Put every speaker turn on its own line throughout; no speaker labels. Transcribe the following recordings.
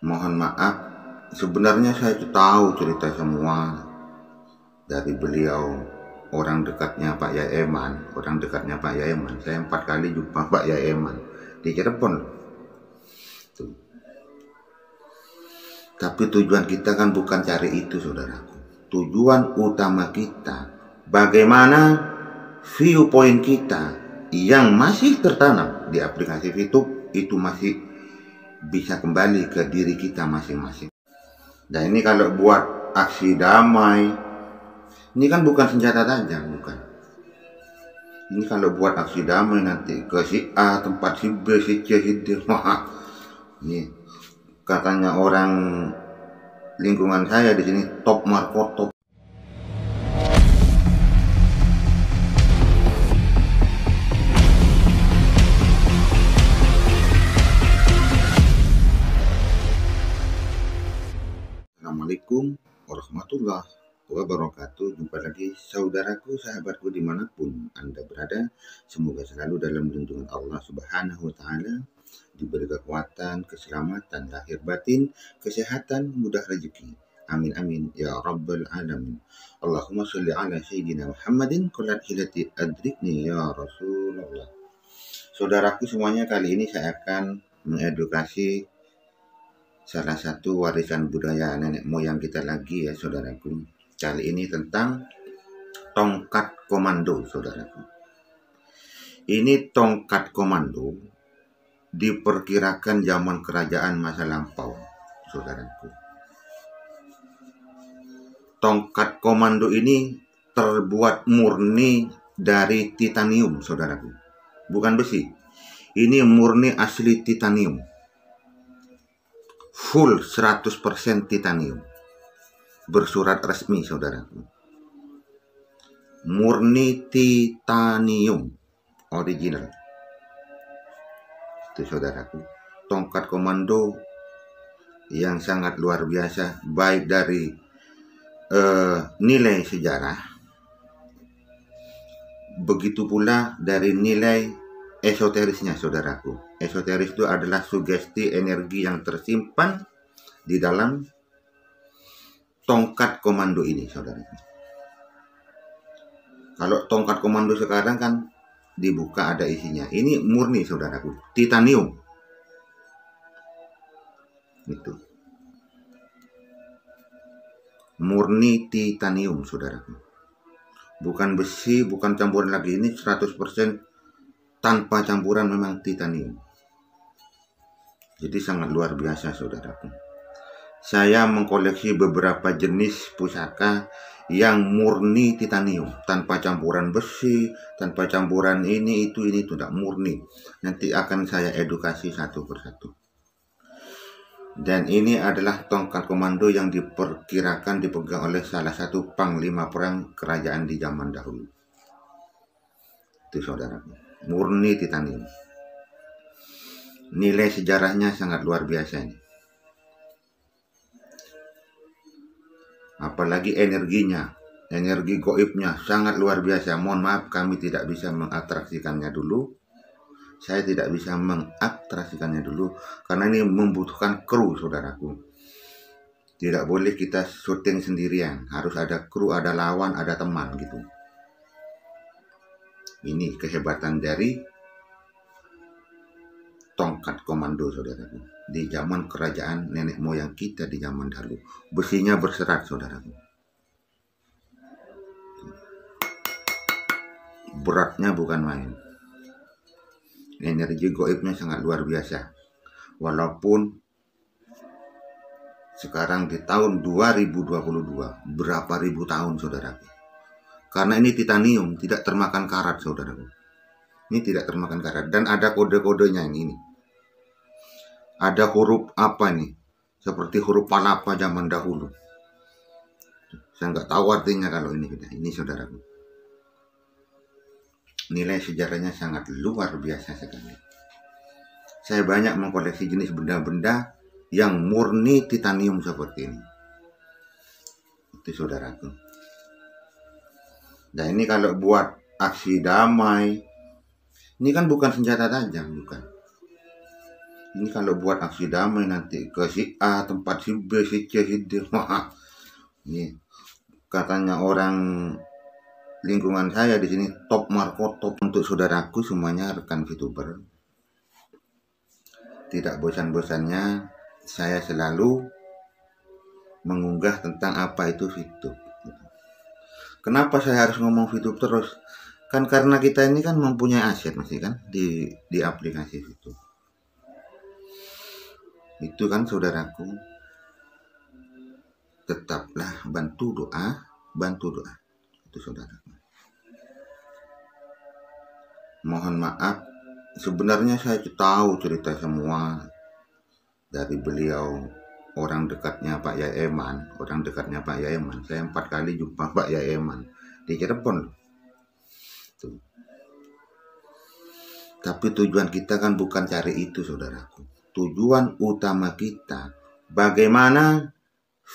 mohon maaf sebenarnya saya tahu cerita semua dari beliau orang dekatnya Pak Yaeman orang dekatnya Pak Yaeman saya empat kali jumpa Pak Yaeman di Cirebon tapi tujuan kita kan bukan cari itu saudaraku tujuan utama kita bagaimana view point kita yang masih tertanam di aplikasi YouTube itu masih bisa kembali ke diri kita masing-masing. Dan ini kalau buat aksi damai, ini kan bukan senjata tajam, bukan. Ini kalau buat aksi damai nanti ke si A, tempat si B, si C, si D, wah. Ini katanya orang lingkungan saya di sini top markotop warahmatullahi wabarakatuh. Jumpa lagi saudaraku, sahabatku dimanapun Anda berada. Semoga selalu dalam lindungan Allah Subhanahu Wa Taala diberi kekuatan, keselamatan, lahir batin, kesehatan, mudah rezeki. Amin amin ya rabbal alamin. Allahumma sholli ala sayyidina Muhammadin Kulat hilati adrikni ya Rasulullah. Saudaraku semuanya kali ini saya akan mengedukasi salah satu warisan budaya nenek moyang kita lagi ya saudaraku. Kali ini tentang tongkat komando saudaraku. Ini tongkat komando diperkirakan zaman kerajaan masa lampau saudaraku. Tongkat komando ini terbuat murni dari titanium saudaraku. Bukan besi. Ini murni asli titanium full 100% titanium. Bersurat resmi saudaraku. Murni titanium original. Itu saudaraku. Tongkat komando yang sangat luar biasa baik dari uh, nilai sejarah begitu pula dari nilai esoterisnya saudaraku. Esoteris itu adalah sugesti energi yang tersimpan di dalam tongkat komando ini saudara. Kalau tongkat komando sekarang kan dibuka ada isinya. Ini murni saudaraku, titanium. Itu. Murni titanium saudaraku. Bukan besi, bukan campuran lagi ini 100% tanpa campuran memang titanium. Jadi sangat luar biasa saudaraku. Saya mengkoleksi beberapa jenis pusaka yang murni titanium tanpa campuran besi, tanpa campuran ini itu ini tidak murni. Nanti akan saya edukasi satu persatu. Dan ini adalah tongkat komando yang diperkirakan dipegang oleh salah satu panglima perang kerajaan di zaman dahulu. Itu saudaraku murni titanium. Nilai sejarahnya sangat luar biasa ini. Apalagi energinya, energi goibnya sangat luar biasa. Mohon maaf kami tidak bisa mengatraksikannya dulu. Saya tidak bisa mengatraksikannya dulu karena ini membutuhkan kru saudaraku. Tidak boleh kita syuting sendirian, harus ada kru, ada lawan, ada teman gitu. Ini kehebatan dari tongkat komando saudaraku di zaman kerajaan nenek moyang kita di zaman dahulu besinya berserat saudaraku beratnya bukan main energi goibnya sangat luar biasa walaupun sekarang di tahun 2022 berapa ribu tahun saudaraku karena ini titanium, tidak termakan karat, saudaraku. Ini tidak termakan karat. Dan ada kode-kodenya yang ini. Ada huruf apa nih? Seperti huruf panapa zaman dahulu. Saya nggak tahu artinya kalau ini. Ini saudaraku. Nilai sejarahnya sangat luar biasa sekali. Saya banyak mengkoleksi jenis benda-benda yang murni titanium seperti ini. Itu saudaraku. Nah ini kalau buat aksi damai, ini kan bukan senjata tajam, bukan. Ini kalau buat aksi damai nanti ke si A, tempat si B, si C, si D. ini katanya orang lingkungan saya di sini top markotop top untuk saudaraku semuanya rekan youtuber Tidak bosan-bosannya saya selalu mengunggah tentang apa itu fitur kenapa saya harus ngomong VTube terus kan karena kita ini kan mempunyai aset masih ya kan di di aplikasi itu itu kan saudaraku tetaplah bantu doa bantu doa itu saudaraku mohon maaf sebenarnya saya tahu cerita semua dari beliau orang dekatnya Pak Yaeman, orang dekatnya Pak Yaeman. Saya empat kali jumpa Pak Yaeman di Cirebon. Tuh. Tapi tujuan kita kan bukan cari itu, saudaraku. Tujuan utama kita, bagaimana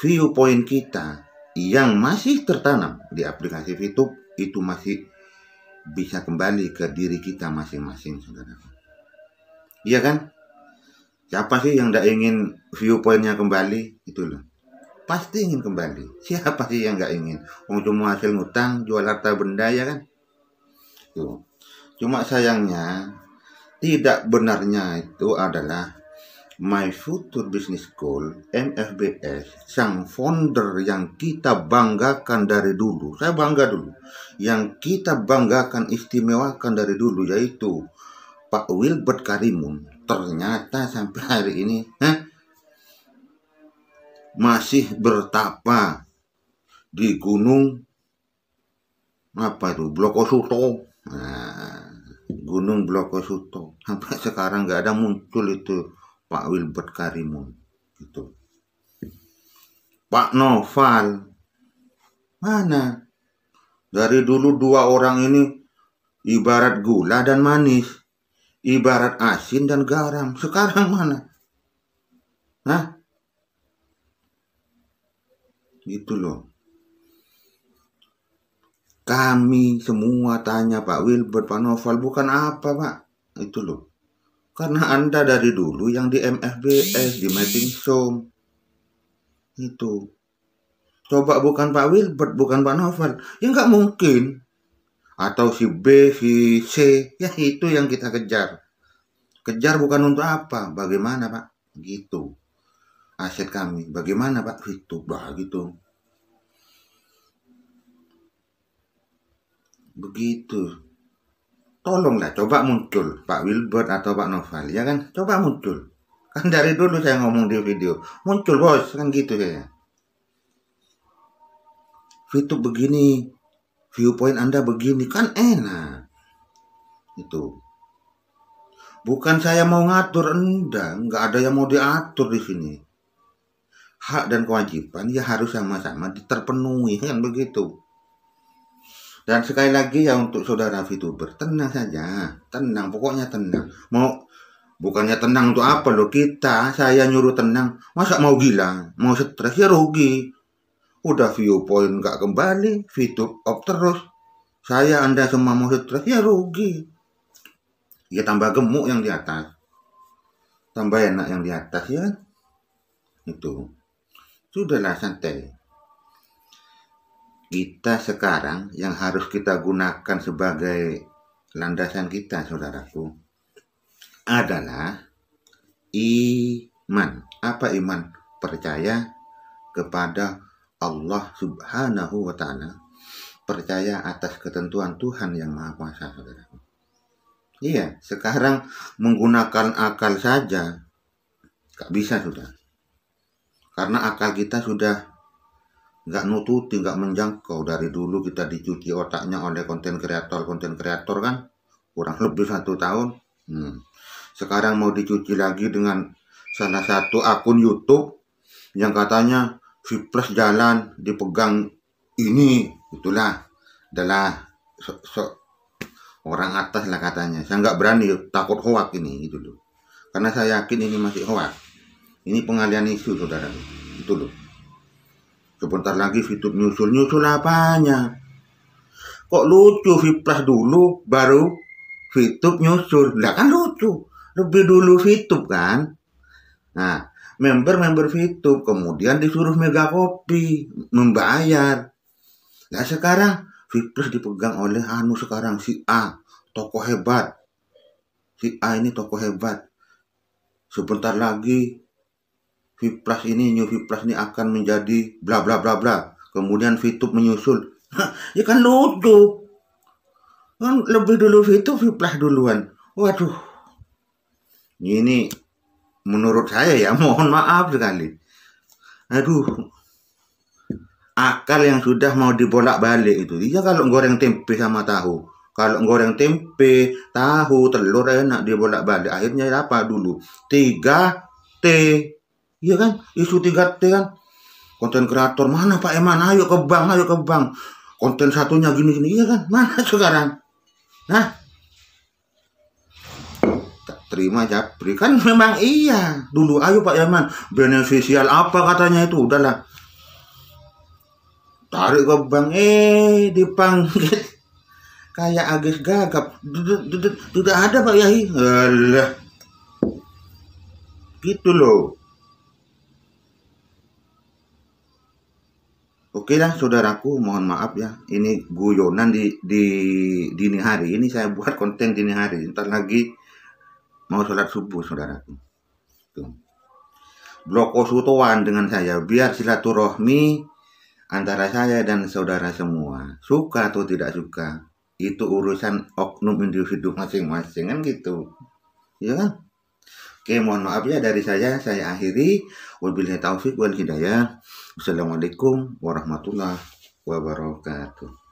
view point kita yang masih tertanam di aplikasi YouTube itu masih bisa kembali ke diri kita masing-masing, saudaraku. Iya kan? Siapa sih yang tidak ingin viewpointnya kembali? Itu loh. Pasti ingin kembali. Siapa sih yang nggak ingin? Wong cuma hasil ngutang, jual harta benda ya kan? itu Cuma sayangnya tidak benarnya itu adalah My Future Business School MFBS sang founder yang kita banggakan dari dulu saya bangga dulu yang kita banggakan istimewakan dari dulu yaitu Pak Wilbert Karimun ternyata sampai hari ini eh, masih bertapa di gunung apa itu Blokosuto nah, gunung Blokosuto sampai sekarang nggak ada muncul itu Pak Wilbert Karimun itu Pak Noval mana dari dulu dua orang ini ibarat gula dan manis ibarat asin dan garam. Sekarang mana? Hah? Gitu loh. Kami semua tanya Pak Wilbert, Pak Noval, bukan apa Pak. Itu loh. Karena Anda dari dulu yang di MFBS, di Mapping Show Itu. Coba bukan Pak Wilbert, bukan Pak Novel. Ya nggak mungkin atau si B, si C, ya itu yang kita kejar. Kejar bukan untuk apa, bagaimana Pak? Gitu. Aset kami, bagaimana Pak? Itu, bah gitu. Begitu. Tolonglah coba muncul Pak Wilbert atau Pak Noval, ya kan? Coba muncul. Kan dari dulu saya ngomong di video, muncul bos, kan gitu ya fitup begini, viewpoint Anda begini kan enak. Itu. Bukan saya mau ngatur Anda, nggak ada yang mau diatur di sini. Hak dan kewajiban ya harus sama-sama terpenuhi kan begitu. Dan sekali lagi ya untuk saudara VTuber, tenang saja, tenang, pokoknya tenang. Mau bukannya tenang untuk apa loh kita, saya nyuruh tenang, masa mau gila, mau stres ya rugi. Udah point gak kembali, fitur off terus. Saya, Anda semua mau stres, ya rugi. Ya tambah gemuk yang di atas. Tambah enak yang di atas ya. Itu. Sudahlah santai. Kita sekarang yang harus kita gunakan sebagai landasan kita, saudaraku, adalah iman. Apa iman? Percaya kepada Allah Subhanahu wa taala, percaya atas ketentuan Tuhan yang Maha Kuasa, Saudara. Iya, sekarang menggunakan akal saja gak bisa sudah. Karena akal kita sudah gak nututi, tidak menjangkau dari dulu kita dicuci otaknya oleh konten kreator, konten kreator kan kurang lebih satu tahun. Hmm. Sekarang mau dicuci lagi dengan salah satu akun YouTube yang katanya sipres jalan dipegang ini itulah adalah so, so, orang atas lah katanya saya nggak berani takut hoak ini itu loh karena saya yakin ini masih hoak ini pengalian isu saudara itu loh sebentar lagi fitur nyusul nyusul apanya kok lucu fitur dulu baru fitur nyusul lah kan lucu lebih dulu fitur kan nah member-member Fitup kemudian disuruh mega kopi membayar nah sekarang Fitus dipegang oleh Anu sekarang si A toko hebat si A ini toko hebat sebentar lagi Viplas ini New Viplas ini akan menjadi bla bla bla bla kemudian Vitup menyusul Hah, ya kan lucu kan lebih dulu Vitup Viplas duluan waduh ini menurut saya ya mohon maaf sekali aduh akal yang sudah mau dibolak-balik itu iya kalau goreng tempe sama tahu kalau goreng tempe tahu telur enak dibolak-balik akhirnya apa dulu 3T iya kan isu 3T kan konten kreator mana Pak Eman ayo ke bank ayo ke bank konten satunya gini-gini iya kan mana sekarang nah terima japri kan memang iya dulu ayo Pak Yaman beneficial apa katanya itu udahlah tarik ke bank eh dipanggil kayak agis gagap tidak ada Pak yahi Alah. gitu loh Oke lah saudaraku, mohon maaf ya. Ini guyonan di di dini hari. Ini saya buat konten dini hari. Ntar lagi mau sholat subuh saudaraku. Tuh. Blok dengan saya, biar silaturahmi antara saya dan saudara semua. Suka atau tidak suka, itu urusan oknum individu masing-masing kan gitu. Ya kan? Oke, mohon maaf ya dari saya. Saya akhiri. Wabillahi taufik wal hidayah. Wassalamualaikum warahmatullahi wabarakatuh.